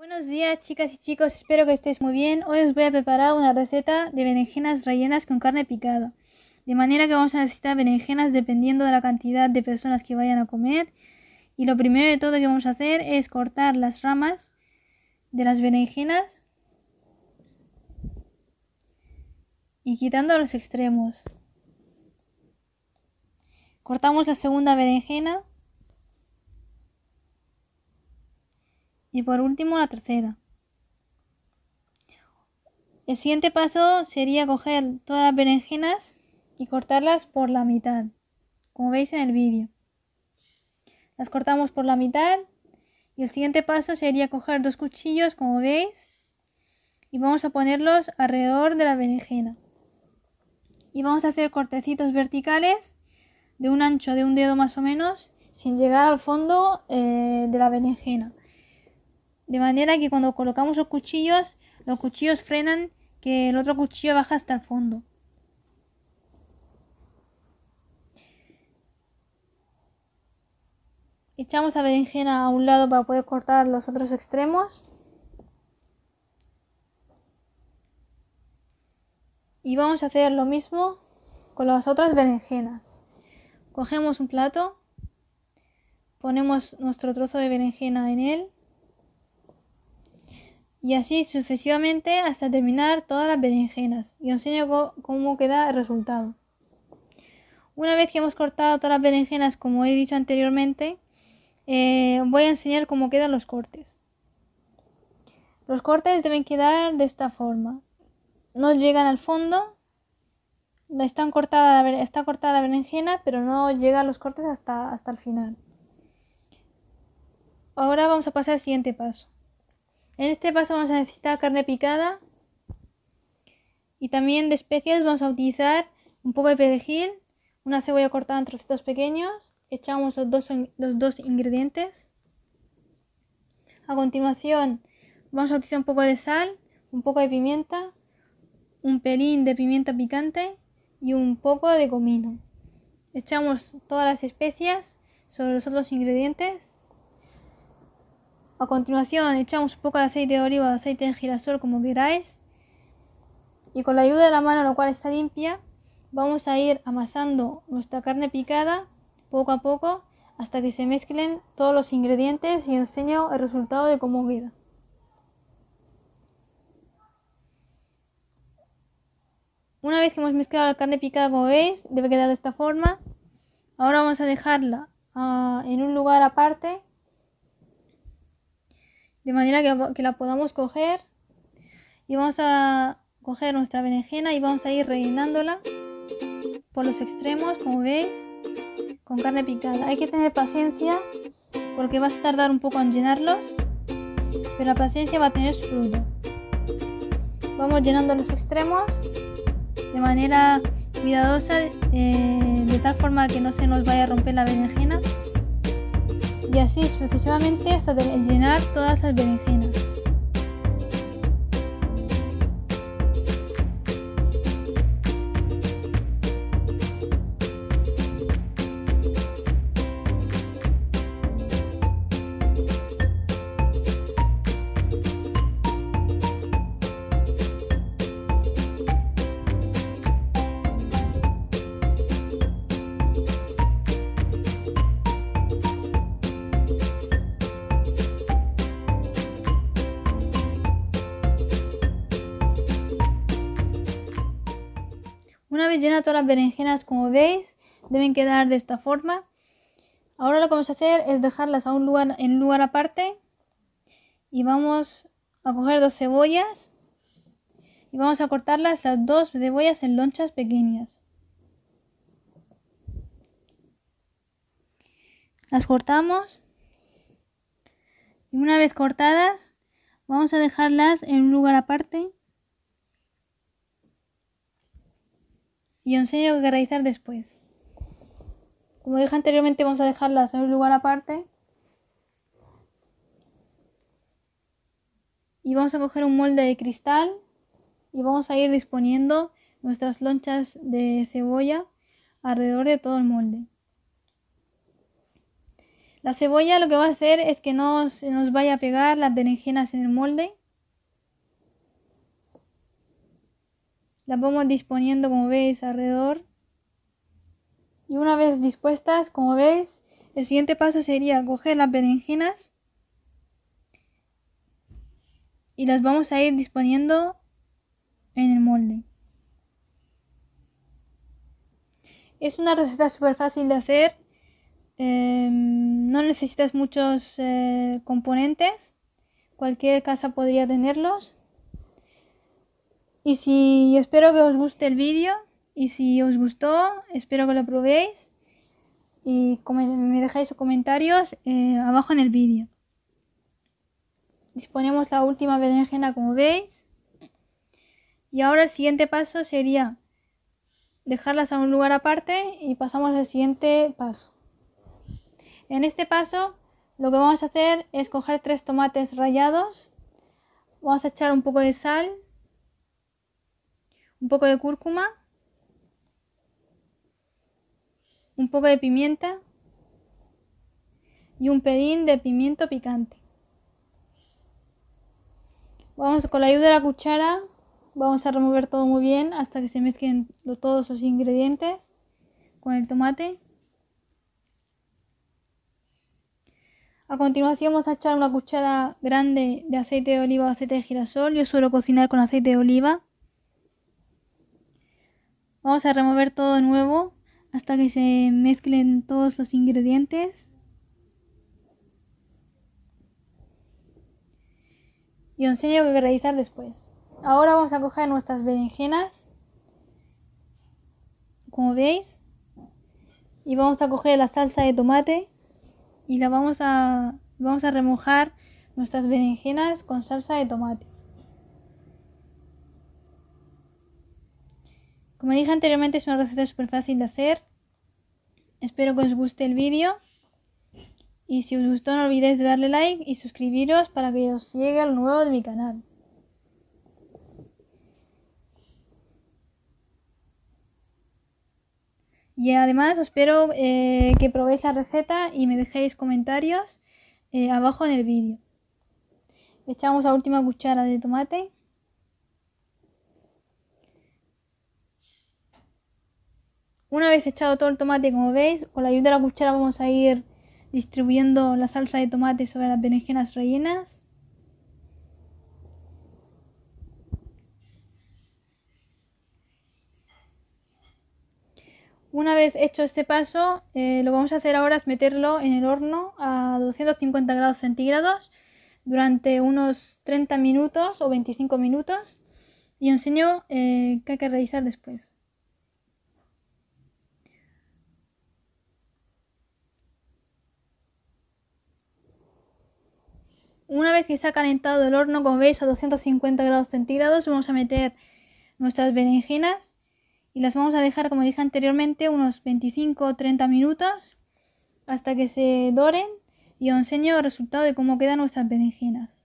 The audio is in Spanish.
Buenos días chicas y chicos, espero que estéis muy bien. Hoy os voy a preparar una receta de berenjenas rellenas con carne picada. De manera que vamos a necesitar berenjenas dependiendo de la cantidad de personas que vayan a comer. Y lo primero de todo que vamos a hacer es cortar las ramas de las berenjenas y quitando los extremos. Cortamos la segunda berenjena Y por último, la tercera. El siguiente paso sería coger todas las berenjenas y cortarlas por la mitad, como veis en el vídeo. Las cortamos por la mitad y el siguiente paso sería coger dos cuchillos, como veis, y vamos a ponerlos alrededor de la berenjena. Y vamos a hacer cortecitos verticales de un ancho de un dedo más o menos, sin llegar al fondo eh, de la berenjena de manera que cuando colocamos los cuchillos, los cuchillos frenan que el otro cuchillo baja hasta el fondo. Echamos la berenjena a un lado para poder cortar los otros extremos. Y vamos a hacer lo mismo con las otras berenjenas. Cogemos un plato, ponemos nuestro trozo de berenjena en él y así sucesivamente hasta terminar todas las berenjenas y os enseño cómo queda el resultado. Una vez que hemos cortado todas las berenjenas como he dicho anteriormente, eh, voy a enseñar cómo quedan los cortes. Los cortes deben quedar de esta forma. No llegan al fondo, está cortada la berenjena, pero no llegan los cortes hasta, hasta el final. Ahora vamos a pasar al siguiente paso. En este paso vamos a necesitar carne picada y también de especias vamos a utilizar un poco de perejil, una cebolla cortada en trocitos pequeños, echamos los dos, los dos ingredientes. A continuación vamos a utilizar un poco de sal, un poco de pimienta, un pelín de pimienta picante y un poco de comino. Echamos todas las especias sobre los otros ingredientes a continuación echamos un poco de aceite de oliva o de aceite de girasol como queráis. Y con la ayuda de la mano, la cual está limpia, vamos a ir amasando nuestra carne picada poco a poco hasta que se mezclen todos los ingredientes y os enseño el resultado de cómo queda. Una vez que hemos mezclado la carne picada como veis, debe quedar de esta forma. Ahora vamos a dejarla ah, en un lugar aparte de manera que, la podamos coger y vamos a coger nuestra berenjena y vamos a ir rellenándola por los extremos como veis con carne picada hay que tener paciencia porque va a tardar un poco en llenarlos pero la paciencia va a tener su fruto vamos llenando los extremos de manera cuidadosa eh, de tal forma que no se nos vaya a romper la berenjena y así sucesivamente hasta llenar todas las berenjenas. llena todas las berenjenas, como veis, deben quedar de esta forma. Ahora lo que vamos a hacer es dejarlas a un lugar, en un lugar aparte. Y vamos a coger dos cebollas. Y vamos a cortarlas las dos cebollas en lonchas pequeñas. Las cortamos. Y una vez cortadas, vamos a dejarlas en un lugar aparte. y os enseño que realizar después. Como dije anteriormente, vamos a dejarlas en un lugar aparte. Y vamos a coger un molde de cristal y vamos a ir disponiendo nuestras lonchas de cebolla alrededor de todo el molde. La cebolla lo que va a hacer es que no se nos vaya a pegar las berenjenas en el molde Las vamos disponiendo como veis alrededor. Y una vez dispuestas, como veis, el siguiente paso sería coger las berenjenas y las vamos a ir disponiendo en el molde. Es una receta súper fácil de hacer, em, no necesitas muchos eh, componentes, cualquier casa podría tenerlos. Y si espero que os guste el vídeo y si os gustó, espero que lo probéis y me dejáis comentarios eh, abajo en el vídeo. Disponemos la última berenjena como veis. Y ahora el siguiente paso sería dejarlas a un lugar aparte y pasamos al siguiente paso. En este paso lo que vamos a hacer es coger tres tomates rallados, vamos a echar un poco de sal un poco de cúrcuma, un poco de pimienta y un pedín de pimiento picante. Vamos con la ayuda de la cuchara, vamos a remover todo muy bien hasta que se mezclen todos los ingredientes con el tomate. A continuación vamos a echar una cuchara grande de aceite de oliva o aceite de girasol. Yo suelo cocinar con aceite de oliva. Vamos a remover todo de nuevo hasta que se mezclen todos los ingredientes. Y os enseño que realizar después. Ahora vamos a coger nuestras berenjenas. Como veis. Y vamos a coger la salsa de tomate. Y la vamos a, vamos a remojar nuestras berenjenas con salsa de tomate. Como dije anteriormente es una receta súper fácil de hacer. Espero que os guste el vídeo. Y si os gustó no olvidéis de darle like y suscribiros para que os llegue lo nuevo de mi canal. Y además os espero eh, que probéis la receta y me dejéis comentarios eh, abajo en el vídeo. Echamos la última cuchara de tomate. Una vez echado todo el tomate, como veis, con la ayuda de la cuchara vamos a ir distribuyendo la salsa de tomate sobre las berenjenas rellenas. Una vez hecho este paso, eh, lo que vamos a hacer ahora es meterlo en el horno a 250 grados centígrados durante unos 30 minutos o 25 minutos y os enseño eh, qué hay que realizar después. Una vez que se ha calentado el horno, como veis, a 250 grados centígrados, vamos a meter nuestras berenjenas y las vamos a dejar, como dije anteriormente, unos 25 o 30 minutos hasta que se doren y os enseño el resultado de cómo quedan nuestras berenjenas.